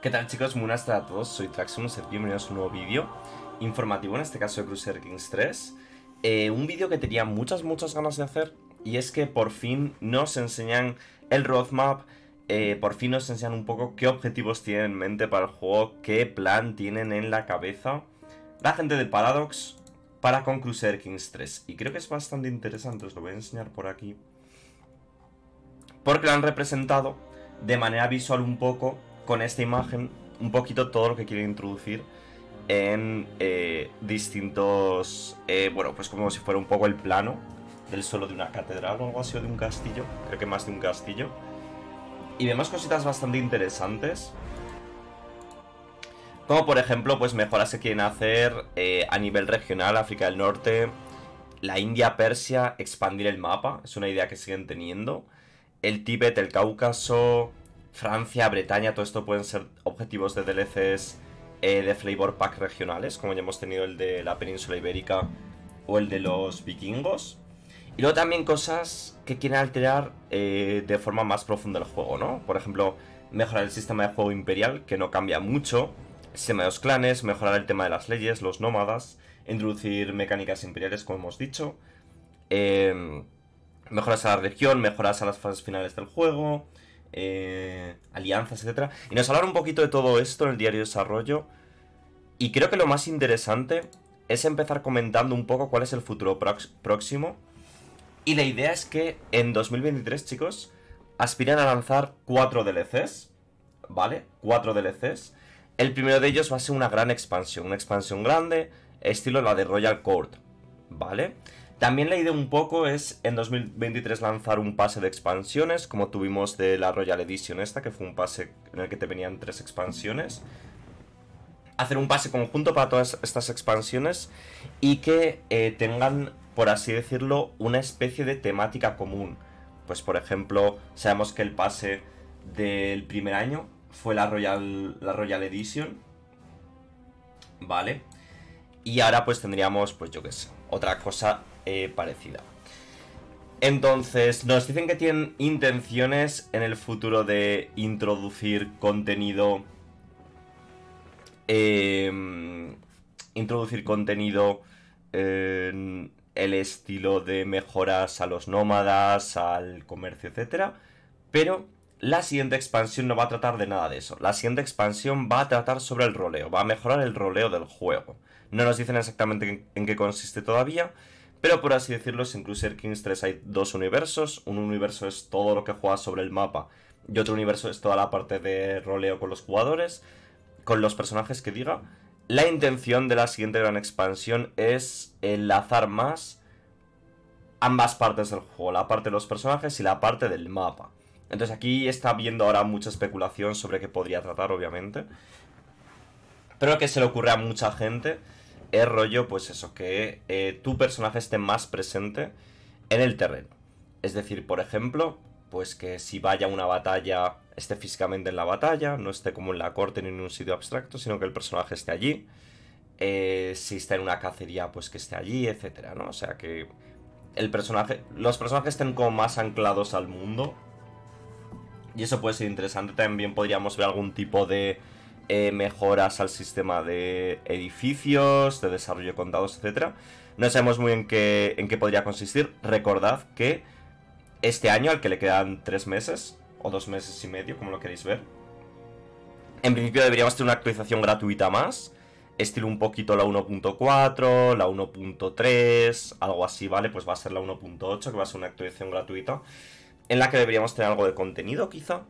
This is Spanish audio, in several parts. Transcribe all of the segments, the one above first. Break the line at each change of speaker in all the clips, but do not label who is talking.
¿Qué tal chicos? Muy buenas tardes a todos, soy y bienvenidos a un nuevo vídeo informativo, en este caso de Crusader Kings 3 eh, Un vídeo que tenía muchas muchas ganas de hacer y es que por fin nos enseñan el roadmap eh, Por fin nos enseñan un poco qué objetivos tienen en mente para el juego, qué plan tienen en la cabeza La gente de Paradox para con Crusader Kings 3 Y creo que es bastante interesante, os lo voy a enseñar por aquí Porque lo han representado de manera visual un poco con esta imagen un poquito todo lo que quieren introducir en eh, distintos, eh, bueno, pues como si fuera un poco el plano del suelo de una catedral o algo así, o de un castillo, creo que más de un castillo. Y vemos cositas bastante interesantes. Como por ejemplo, pues mejoras que quieren hacer eh, a nivel regional, África del Norte, la India, Persia, expandir el mapa, es una idea que siguen teniendo. El Tíbet, el Cáucaso, Francia, Bretaña, todo esto pueden ser objetivos de DLCs eh, de flavor pack regionales, como ya hemos tenido el de la península ibérica o el de los vikingos. Y luego también cosas que quieren alterar eh, de forma más profunda el juego, ¿no? Por ejemplo, mejorar el sistema de juego imperial, que no cambia mucho, el de los clanes, mejorar el tema de las leyes, los nómadas, introducir mecánicas imperiales, como hemos dicho, em, mejoras a la región, mejoras a las fases finales del juego, eh, alianzas, etcétera. Y nos hablaron un poquito de todo esto en el diario Desarrollo. Y creo que lo más interesante es empezar comentando un poco cuál es el futuro próximo. Y la idea es que en 2023, chicos, aspiran a lanzar cuatro DLCs, ¿vale? Cuatro DLCs. El primero de ellos va a ser una gran expansión, una expansión grande, estilo la de Royal Court, ¿vale? También la idea un poco es en 2023 lanzar un pase de expansiones, como tuvimos de la Royal Edition esta, que fue un pase en el que te venían tres expansiones. Hacer un pase conjunto para todas estas expansiones y que eh, tengan, por así decirlo, una especie de temática común. Pues por ejemplo, sabemos que el pase del primer año fue la Royal, la Royal Edition. Vale. Y ahora pues tendríamos, pues yo qué sé, otra cosa eh, parecida. Entonces, nos dicen que tienen intenciones en el futuro de introducir contenido... Em, introducir contenido en el estilo de mejoras a los nómadas, al comercio, etc. Pero la siguiente expansión no va a tratar de nada de eso. La siguiente expansión va a tratar sobre el roleo, va a mejorar el roleo del juego. No nos dicen exactamente en qué consiste todavía, pero por así decirlo, en Crusader Kings 3 hay dos universos. Un universo es todo lo que juegas sobre el mapa y otro universo es toda la parte de roleo con los jugadores, con los personajes que diga. La intención de la siguiente gran expansión es enlazar más ambas partes del juego, la parte de los personajes y la parte del mapa. Entonces aquí está habiendo ahora mucha especulación sobre qué podría tratar, obviamente. Pero que se le ocurre a mucha gente es rollo, pues eso, que eh, tu personaje esté más presente en el terreno. Es decir, por ejemplo, pues que si vaya una batalla, esté físicamente en la batalla, no esté como en la corte ni en un sitio abstracto, sino que el personaje esté allí. Eh, si está en una cacería, pues que esté allí, etcétera, ¿no? O sea que el personaje, los personajes estén como más anclados al mundo. Y eso puede ser interesante. También podríamos ver algún tipo de eh, mejoras al sistema de edificios, de desarrollo de condados, etc. No sabemos muy en qué, en qué podría consistir. Recordad que este año, al que le quedan tres meses, o dos meses y medio, como lo queréis ver, en principio deberíamos tener una actualización gratuita más, estilo un poquito la 1.4, la 1.3, algo así, ¿vale? Pues va a ser la 1.8, que va a ser una actualización gratuita, en la que deberíamos tener algo de contenido, quizá.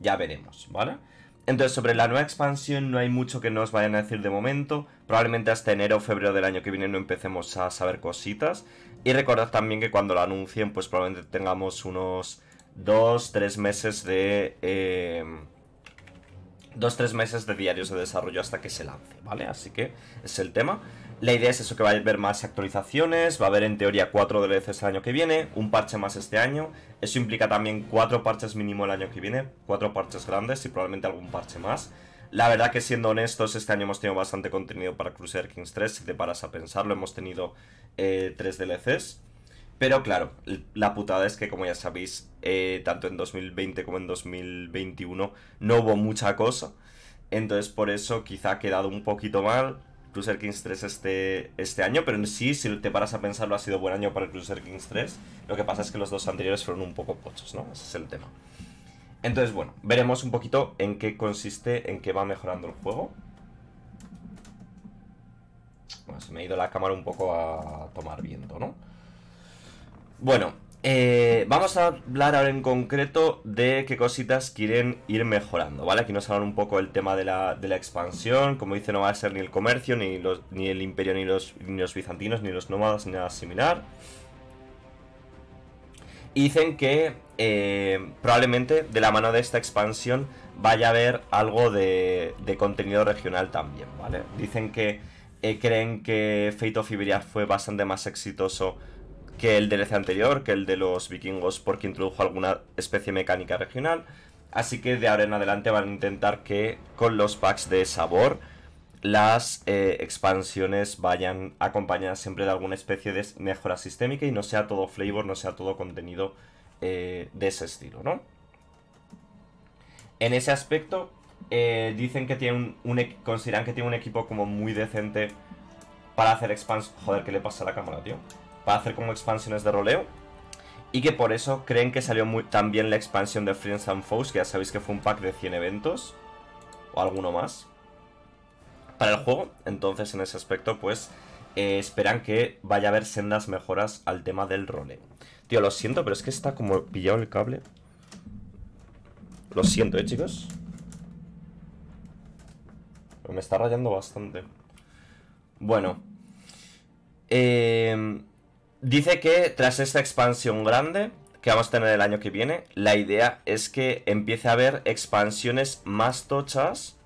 Ya veremos, ¿vale? vale entonces, sobre la nueva expansión no hay mucho que nos vayan a decir de momento. Probablemente hasta enero o febrero del año que viene no empecemos a saber cositas. Y recordad también que cuando la anuncien, pues probablemente tengamos unos 2-3 meses de... Eh, meses de diarios de desarrollo hasta que se lance, ¿vale? Así que es el tema. La idea es eso, que va a haber más actualizaciones, va a haber en teoría cuatro DLCs el año que viene, un parche más este año, eso implica también cuatro parches mínimo el año que viene, cuatro parches grandes y probablemente algún parche más. La verdad que siendo honestos, este año hemos tenido bastante contenido para Crusader Kings 3, si te paras a pensarlo, hemos tenido eh, tres 3 DLCs. Pero claro, la putada es que como ya sabéis, eh, tanto en 2020 como en 2021 no hubo mucha cosa. Entonces por eso quizá ha quedado un poquito mal, Cruiser Kings 3 este, este año, pero en sí, si te paras a pensarlo, ha sido buen año para el Cruiser Kings 3. Lo que pasa es que los dos anteriores fueron un poco pochos, ¿no? Ese es el tema. Entonces, bueno, veremos un poquito en qué consiste, en qué va mejorando el juego. Bueno, se me ha ido la cámara un poco a tomar viento, ¿no? Bueno, eh, vamos a hablar ahora en concreto de qué cositas quieren ir mejorando, ¿vale? Aquí nos hablan un poco del tema de la, expansión, como dice no va a ser ni el comercio, ni, el imperio, ni los, bizantinos, ni los nómadas, ni nada similar. Y dicen que eh, probablemente de la mano de esta expansión vaya a haber algo de, contenido regional también, ¿vale? Dicen que eh, creen que Fate of Iberia fue bastante más exitoso que el EC anterior, que el de los vikingos, porque introdujo alguna especie mecánica regional. Así que de ahora en adelante van a intentar que con los packs de sabor las eh, expansiones vayan acompañadas siempre de alguna especie de mejora sistémica y no sea todo flavor, no sea todo contenido eh, de ese estilo, ¿no? En ese aspecto, eh, dicen que tienen un, consideran que tiene un equipo como muy decente para hacer expans... Joder, ¿qué le pasa a la cámara, tío? a hacer como expansiones de roleo. Y que por eso creen que salió muy, tan bien la expansión de Friends and Foes, que ya sabéis que fue un pack de 100 eventos. O alguno más. Para el juego. Entonces en ese aspecto pues eh, esperan que vaya a haber sendas mejoras al tema del roleo. Tío, lo siento, pero es que está como pillado el cable. Lo siento, eh, chicos. me está rayando bastante. Bueno. Eh... Dice que tras esta expansión grande que vamos a tener el año que viene, la idea es que empiece a haber expansiones más tochas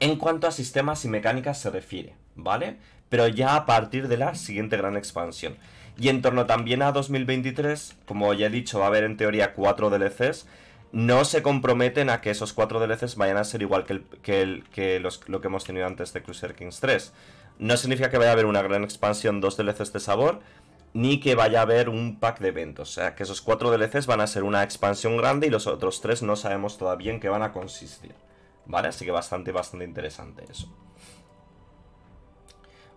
en cuanto a sistemas y mecánicas se refiere, ¿vale? Pero ya a partir de la siguiente gran expansión. Y en torno también a 2023, como ya he dicho, va a haber en teoría 4 DLCs. No se comprometen a que esos 4 DLCs vayan a ser igual que, que, lo que hemos tenido antes de Crusader Kings 3 no significa que vaya a haber una gran expansión, dos DLCs de sabor, ni que vaya a haber un pack de eventos. O sea, que esos cuatro DLCs van a ser una expansión grande y los otros tres no sabemos todavía en qué van a consistir. ¿Vale? Así que bastante, bastante interesante eso.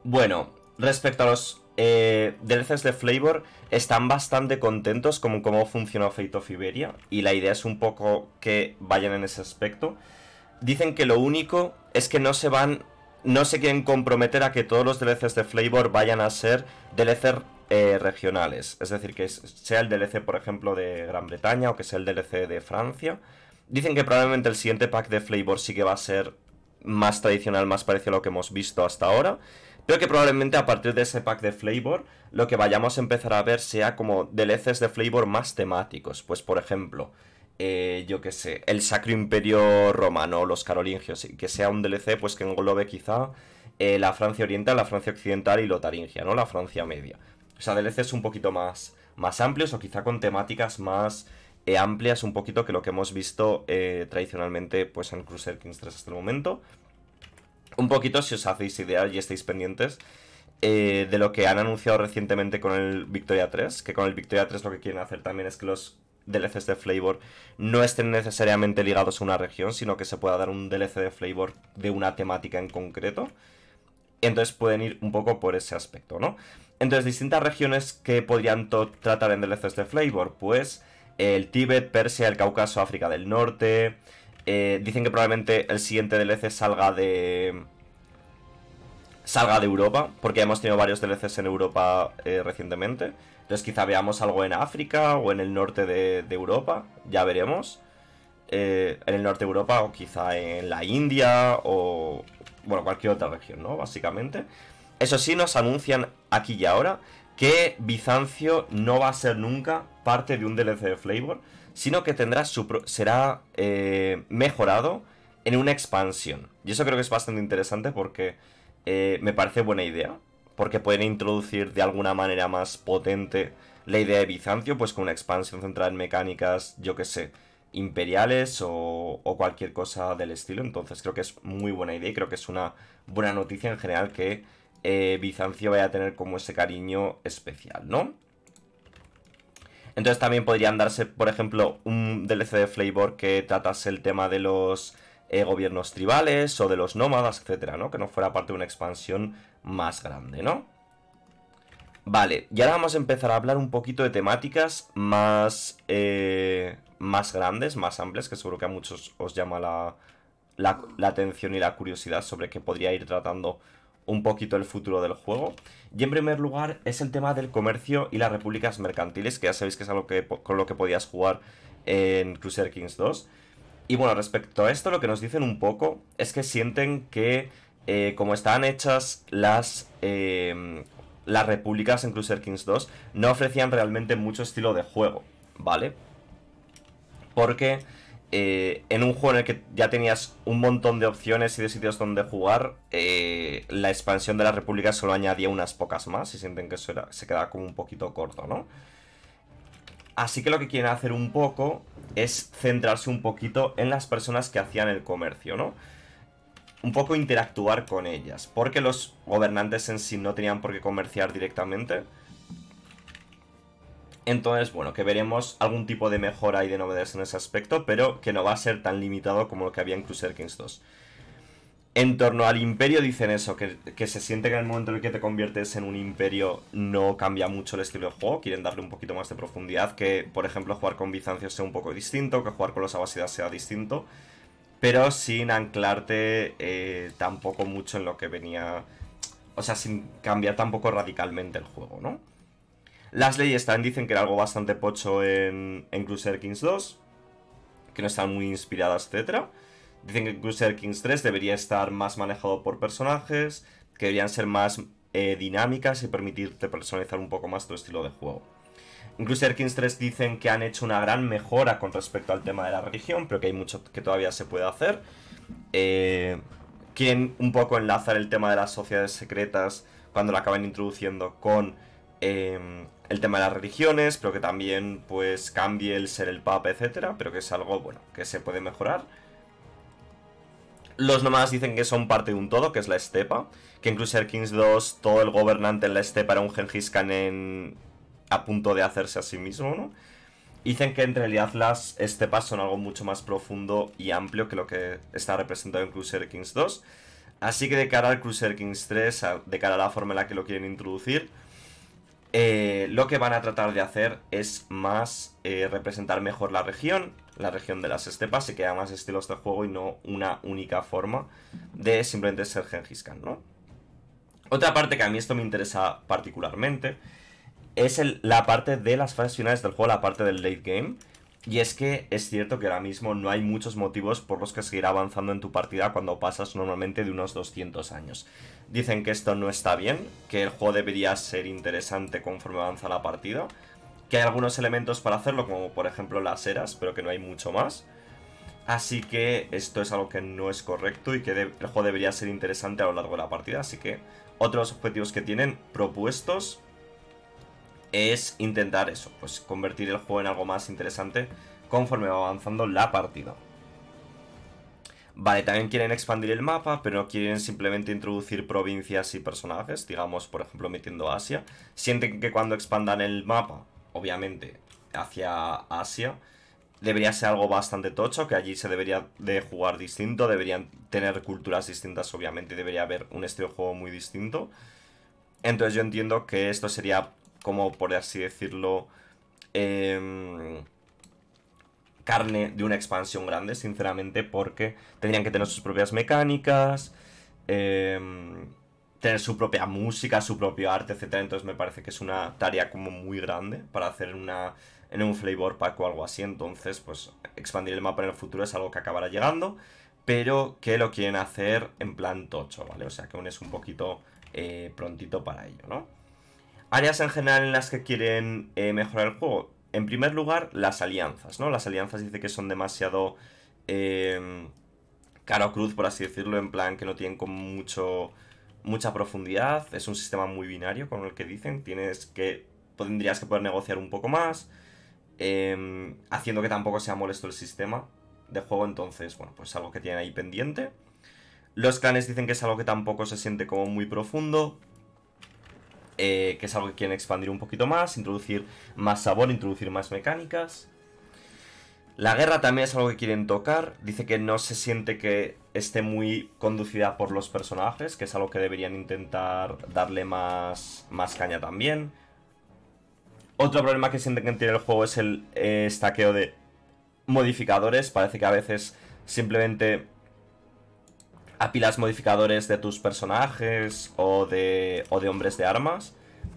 Bueno, respecto a los eh, DLCs de Flavor, están bastante contentos con cómo funcionó Fate of Iberia. Y la idea es un poco que vayan en ese aspecto. Dicen que lo único es que no se van no se quieren comprometer a que todos los DLCs de Flavor vayan a ser DLCs eh, regionales. Es decir, que sea el DLC, por ejemplo, de Gran Bretaña o que sea el DLC de Francia. Dicen que probablemente el siguiente pack de Flavor sí que va a ser más tradicional, más parecido a lo que hemos visto hasta ahora. Pero que probablemente a partir de ese pack de Flavor lo que vayamos a empezar a ver sea como DLCs de Flavor más temáticos. Pues por ejemplo, eh, yo qué sé, el Sacro Imperio Romano, los carolingios, que sea un DLC pues que englobe quizá eh, la Francia Oriental, la Francia Occidental y Lotaringia, ¿no? La Francia Media. O sea, DLCs un poquito más, más amplios o quizá con temáticas más eh, amplias un poquito que lo que hemos visto tradicionalmente pues en Crusader Kings 3 hasta el momento. Un poquito si os hacéis idea y estáis pendientes. de lo que han anunciado recientemente con el Victoria 3, que con el Victoria 3 lo que quieren hacer también es que los DLCs de flavor no estén necesariamente ligados a una región, sino que se pueda dar un DLC de flavor de una temática en concreto. Entonces pueden ir un poco por ese aspecto, ¿no? Entonces, distintas regiones que podrían tratar en DLCs de flavor, pues el Tíbet, Persia, el Cáucaso, África del Norte. Eh, dicen que probablemente el siguiente DLC salga de. salga de Europa, porque hemos tenido varios DLCs en Europa eh, recientemente. Entonces quizá veamos algo en África o en el norte de, Europa, ya veremos. Eh, en el norte de Europa o quizá en la India o, bueno, cualquier otra región, ¿no? Básicamente. Eso sí, nos anuncian aquí y ahora que Bizancio no va a ser nunca parte de un DLC de Flavor, sino que tendrá su será eh, mejorado en una expansión. Y eso creo que es bastante interesante porque eh, me parece buena idea porque pueden introducir de alguna manera más potente la idea de Bizancio, pues con una expansión centrada en mecánicas, yo que sé, imperiales o, cualquier cosa del estilo. Entonces creo que es muy buena idea y creo que es una buena noticia en general que eh, Bizancio vaya a tener como ese cariño especial, ¿no? Entonces también podrían darse, por ejemplo, un DLC de Flavor que tratase el tema de los eh, gobiernos tribales o de los nómadas, etcétera, ¿no? Que no fuera parte de una expansión más grande, ¿no? Vale, y ahora vamos a empezar a hablar un poquito de temáticas más, eh, más grandes, más amplias, que seguro que a muchos os llama la, atención y la curiosidad sobre qué podría ir tratando un poquito el futuro del juego. Y en primer lugar es el tema del comercio y las repúblicas mercantiles, que ya sabéis que es algo que, con lo que podías jugar en Crusader Kings 2. Y bueno, respecto a esto, lo que nos dicen un poco es que sienten que eh, como estaban hechas las, eh, las repúblicas en Crusader Kings 2, no ofrecían realmente mucho estilo de juego, ¿vale? Porque eh, en un juego en el que ya tenías un montón de opciones y de sitios donde jugar, la expansión de las repúblicas solo añadía unas pocas más y sienten que eso se quedaba como un poquito corto, ¿no? Así que lo que quieren hacer un poco es centrarse un poquito en las personas que hacían el comercio, ¿no? Un poco interactuar con ellas, porque los gobernantes en sí no tenían por qué comerciar directamente. Entonces, bueno, que veremos algún tipo de mejora y de novedades en ese aspecto, pero que no va a ser tan limitado como lo que había en Crusader Kings 2 en torno al imperio dicen eso, que, se siente que en el momento en el que te conviertes en un imperio no cambia mucho el estilo de juego, quieren darle un poquito más de profundidad, que por ejemplo jugar con Bizancio sea un poco distinto, que jugar con los abasidas sea distinto, pero sin anclarte eh, tampoco mucho en lo que venía, o sea, sin cambiar tampoco radicalmente el juego, ¿no? Las leyes también dicen que era algo bastante pocho en, en Crusader Kings 2, que no están muy inspiradas, etcétera. Dicen que Crusader Kings 3 debería estar más manejado por personajes, que deberían ser más eh, dinámicas y permitirte personalizar un poco más tu estilo de juego. Crusader Kings 3 dicen que han hecho una gran mejora con respecto al tema de la religión, pero que hay mucho que todavía se puede hacer. Eh, quieren un poco enlazar el tema de las sociedades secretas cuando la acaban introduciendo con em, el tema de las religiones, pero que también pues cambie el ser el papa, etcétera, pero que es algo bueno que se puede mejorar. Los nomás dicen que son parte de un todo, que es la estepa. Que en Crusader Kings 2 todo el gobernante en la estepa era un Genghis Khan a punto de hacerse a sí mismo, ¿no? Dicen que en realidad las estepas son algo mucho más profundo y amplio que lo que está representado en Crusader Kings 2. Así que de cara al Crusader Kings 3, de cara a la forma en la que lo quieren introducir, eh, lo que van a tratar de hacer es más eh, representar mejor la región, la región de las estepas y que más estilos de juego y no una única forma de simplemente ser Genghis ¿no? Otra parte que a mí esto me interesa particularmente es la parte de las fases finales del juego, la parte del late game. Y es que es cierto que ahora mismo no hay muchos motivos por los que seguir avanzando en tu partida cuando pasas normalmente de unos 200 años. Dicen que esto no está bien, que el juego debería ser interesante conforme avanza la partida, que hay algunos elementos para hacerlo, como por ejemplo las eras, pero que no hay mucho más. Así que esto es algo que no es correcto y que el juego debería ser interesante a lo largo de la partida. Así que otros objetivos que tienen propuestos es intentar eso, pues convertir el juego en algo más interesante conforme va avanzando la partida. Vale, también quieren expandir el mapa, pero no quieren simplemente introducir provincias y personajes, digamos, por ejemplo, metiendo Asia. Sienten que cuando expandan el mapa obviamente, hacia Asia, debería ser algo bastante tocho, que allí se debería de jugar distinto, deberían tener culturas distintas, obviamente, debería haber un estilo de juego muy distinto. Entonces yo entiendo que esto sería, como por así decirlo, em, carne de una expansión grande, sinceramente, porque tendrían que tener sus propias mecánicas. Eh, tener su propia música, su propio arte, etcétera. Entonces me parece que es una tarea como muy grande para hacer una en un flavor pack o algo así. Entonces, pues expandir el mapa en el futuro es algo que acabará llegando, pero que lo quieren hacer en plan tocho, ¿vale? O sea, que aún es un poquito eh, prontito para ello, ¿no? Áreas en general en las que quieren eh, mejorar el juego. En primer lugar, las alianzas, ¿no? Las alianzas dice que son demasiado eh, caro cruz, por así decirlo, en plan que no tienen como mucho mucha profundidad, es un sistema muy binario con el que dicen, tienes que tendrías que poder negociar un poco más, em, haciendo que tampoco sea molesto el sistema de juego, entonces, bueno, pues algo que tienen ahí pendiente. Los clanes dicen que es algo que tampoco se siente como muy profundo, eh, que es algo que quieren expandir un poquito más, introducir más sabor, introducir más mecánicas. La guerra también es algo que quieren tocar. Dice que no se siente que esté muy conducida por los personajes, que es algo que deberían intentar darle más, caña también. Otro problema que siente que tiene el juego es el eh, estaqueo de modificadores. Parece que a veces simplemente apilas modificadores de tus personajes o de, o de hombres de armas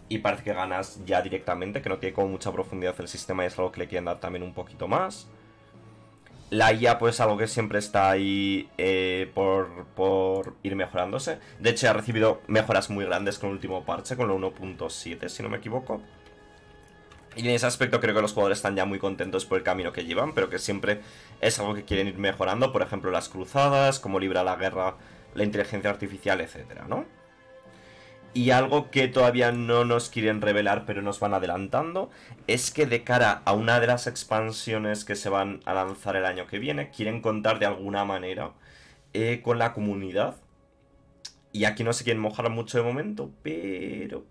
y parece que ganas ya directamente, que no tiene como mucha profundidad el sistema y es algo que le quieren dar también un poquito más. La IA pues algo que siempre está ahí eh, por, ir mejorándose. De hecho ha recibido mejoras muy grandes con el último parche, con lo 1.7 si no me equivoco. Y en ese aspecto creo que los jugadores están ya muy contentos por el camino que llevan, pero que siempre es algo que quieren ir mejorando. Por ejemplo las cruzadas, cómo libra la guerra la inteligencia artificial, etcétera, ¿no? Y algo que todavía no nos quieren revelar, pero nos van adelantando, es que de cara a una de las expansiones que se van a lanzar el año que viene, quieren contar de alguna manera eh, con la comunidad. Y aquí no se quieren mojar mucho de momento, pero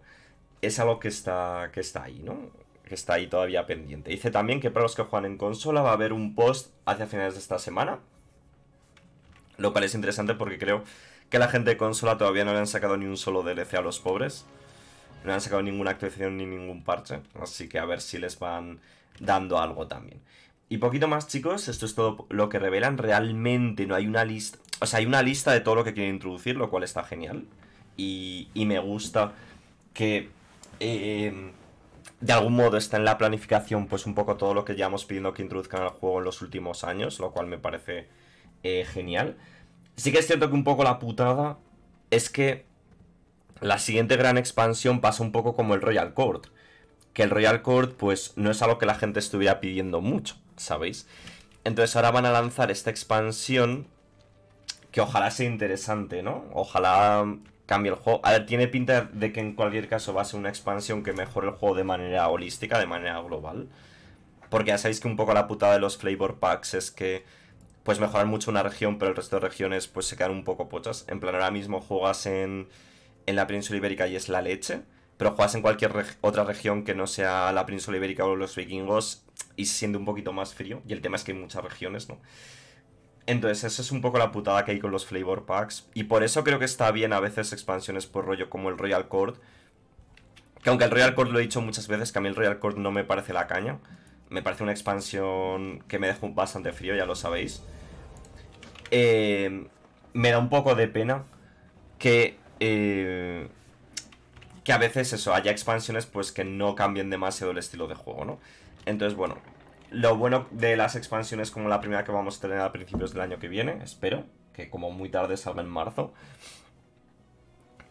es algo que está, que está ahí, ¿no? Que está ahí todavía pendiente. Dice también que para los que juegan en consola va a haber un post hacia finales de esta semana. Lo cual es interesante porque creo que la gente de consola todavía no le han sacado ni un solo DLC a los pobres. No han sacado ninguna actualización ni ningún parche. Así que a ver si les van dando algo también. Y poquito más, chicos, esto es todo lo que revelan. Realmente no hay una lista. O sea, hay una lista de todo lo que quieren introducir, lo cual está genial. Y, me gusta que. Eh, de algún modo está en la planificación, pues un poco todo lo que llevamos pidiendo que introduzcan al juego en los últimos años, lo cual me parece eh, genial. Sí que es cierto que un poco la putada es que la siguiente gran expansión pasa un poco como el Royal Court. Que el Royal Court, pues, no es algo que la gente estuviera pidiendo mucho, ¿sabéis? Entonces ahora van a lanzar esta expansión que ojalá sea interesante, ¿no? Ojalá cambie el juego. A ver, tiene pinta de que en cualquier caso va a ser una expansión que mejore el juego de manera holística, de manera global. Porque ya sabéis que un poco la putada de los flavor packs es que pues mejorar mucho una región, pero el resto de regiones pues se quedan un poco pochas. En plan, ahora mismo juegas en, en la península ibérica y es la leche, pero juegas en cualquier otra región que no sea la península ibérica o los vikingos y siendo siente un poquito más frío. Y el tema es que hay muchas regiones, ¿no? Entonces, eso es un poco la putada que hay con los flavor packs. Y por eso creo que está bien a veces expansiones por rollo como el Royal Court. Que aunque el Royal Court lo he dicho muchas veces, que a mí el Royal Court no me parece la caña me parece una expansión que me dejó bastante frío, ya lo sabéis. Eh, me da un poco de pena que... Eh, que a veces eso, haya expansiones pues que no cambien demasiado el estilo de juego, ¿no? Entonces, bueno, lo bueno de las expansiones como la primera que vamos a tener a principios del año que viene, espero, que como muy tarde salga en marzo,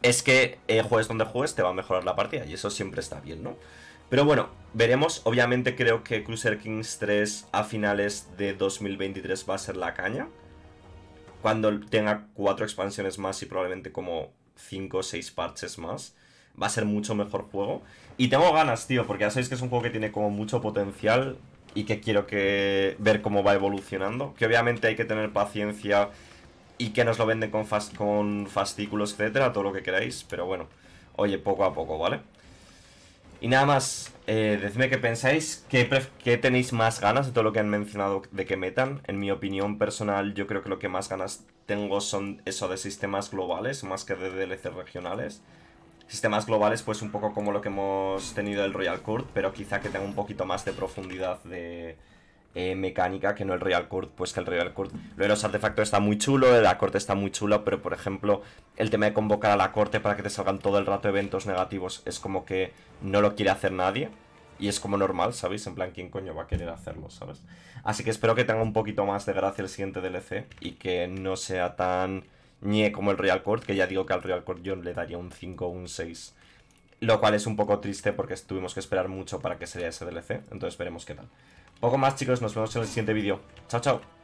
es que eh, juegues donde juegues te va a mejorar la partida y eso siempre está bien, ¿no? Pero bueno, veremos. Obviamente creo que Cruiser Kings 3 a finales de 2023 va a ser la caña. Cuando tenga cuatro expansiones más y probablemente como cinco o seis parches más. Va a ser mucho mejor juego. Y tengo ganas, tío, porque ya sabéis que es un juego que tiene como mucho potencial y que quiero que ver cómo va evolucionando. Que obviamente hay que tener paciencia y que nos lo venden con, fast con fascículos, etcétera, todo lo que queráis. Pero bueno, oye, poco a poco, ¿vale? vale y nada más, eh, decidme qué pensáis, qué, qué, tenéis más ganas de todo lo que han mencionado de que metan. En mi opinión personal, yo creo que lo que más ganas tengo son eso de sistemas globales, más que de DLC regionales. Sistemas globales, pues un poco como lo que hemos tenido el Royal Court, pero quizá que tenga un poquito más de profundidad de, eh, mecánica que no el Real Court, pues que el Real Court, lo de los artefactos está muy chulo, la corte está muy chulo, pero por ejemplo, el tema de convocar a la corte para que te salgan todo el rato eventos negativos es como que no lo quiere hacer nadie. Y es como normal, ¿sabéis? En plan, ¿quién coño va a querer hacerlo, ¿sabes? Así que espero que tenga un poquito más de gracia el siguiente DLC y que no sea tan ñe como el Real Court, que ya digo que al Real Court yo le daría un 5 o un 6 lo cual es un poco triste porque tuvimos que esperar mucho para que saliera ese DLC, entonces veremos qué tal. Poco más chicos, nos vemos en el siguiente vídeo. Chao, chao.